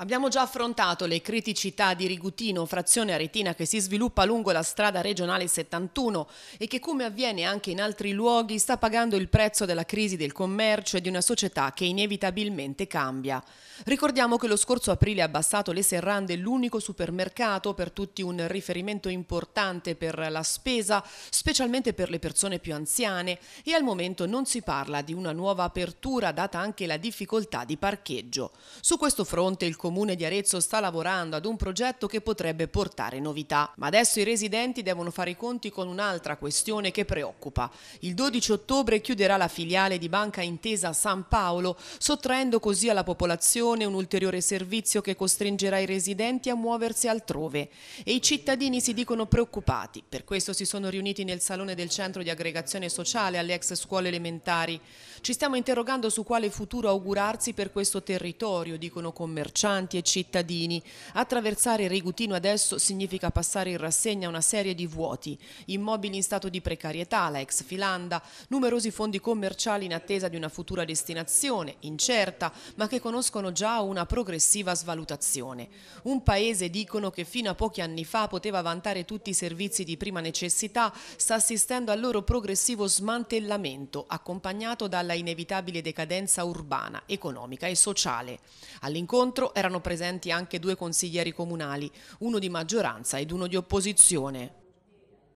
Abbiamo già affrontato le criticità di Rigutino, frazione aretina che si sviluppa lungo la strada regionale 71 e che come avviene anche in altri luoghi sta pagando il prezzo della crisi del commercio e di una società che inevitabilmente cambia. Ricordiamo che lo scorso aprile ha abbassato le serrande l'unico supermercato per tutti un riferimento importante per la spesa, specialmente per le persone più anziane e al momento non si parla di una nuova apertura data anche la difficoltà di parcheggio. Su questo fronte il comune comune di Arezzo sta lavorando ad un progetto che potrebbe portare novità. Ma adesso i residenti devono fare i conti con un'altra questione che preoccupa. Il 12 ottobre chiuderà la filiale di Banca Intesa San Paolo, sottraendo così alla popolazione un ulteriore servizio che costringerà i residenti a muoversi altrove. E i cittadini si dicono preoccupati. Per questo si sono riuniti nel salone del centro di aggregazione sociale alle ex scuole elementari. Ci stiamo interrogando su quale futuro augurarsi per questo territorio, dicono commercianti abitanti e cittadini. Attraversare Rigutino adesso significa passare in rassegna una serie di vuoti, immobili in stato di precarietà, la ex Filanda, numerosi fondi commerciali in attesa di una futura destinazione, incerta, ma che conoscono già una progressiva svalutazione. Un paese, dicono, che fino a pochi anni fa poteva vantare tutti i servizi di prima necessità, sta assistendo al loro progressivo smantellamento, accompagnato dalla inevitabile decadenza urbana, economica e sociale. All'incontro erano presenti anche due consiglieri comunali, uno di maggioranza ed uno di opposizione.